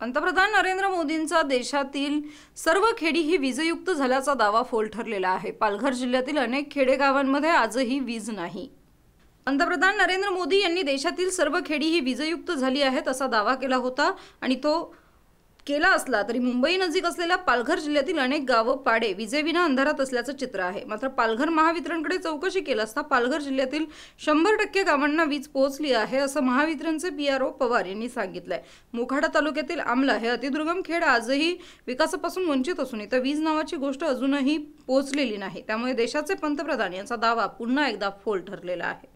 पंतप्रधान नरेंद्र मोदींचा देशातील सर्व खेडी ही विजयुक्त झाल्याचा दावा फोल ठरलेला आहे पालघर जिल्ह्यातील अनेक खेडेगावांमध्ये आजही वीज नाही पंतप्रधान नरेंद्र मोदी यांनी देशातील सर्व खेडी ही विजयुक्त झाली आहेत असा दावा केला होता आणि तो केला असला तरी मुंबई नजीक असलेल्या पालघर जिल्ह्यातील अनेक गावं पाडे विजेविना अंधारात असल्याचं चित्र आहे मात्र पालघर महावितरणकडे चौकशी केली असता पालघर जिल्ह्यातील शंभर टक्के गावांना वीज पोहोचली आहे असं महावितरणचे पी आर ओ पवार यांनी सांगितलंय मोखाडा तालुक्यातील आमला हे अतिदुर्गम खेड आजही विकासापासून वंचित असून इथं वीज नावाची गोष्ट अजूनही पोहोचलेली नाही त्यामुळे देशाचे पंतप्रधान यांचा दावा पुन्हा एकदा फोल ठरलेला आहे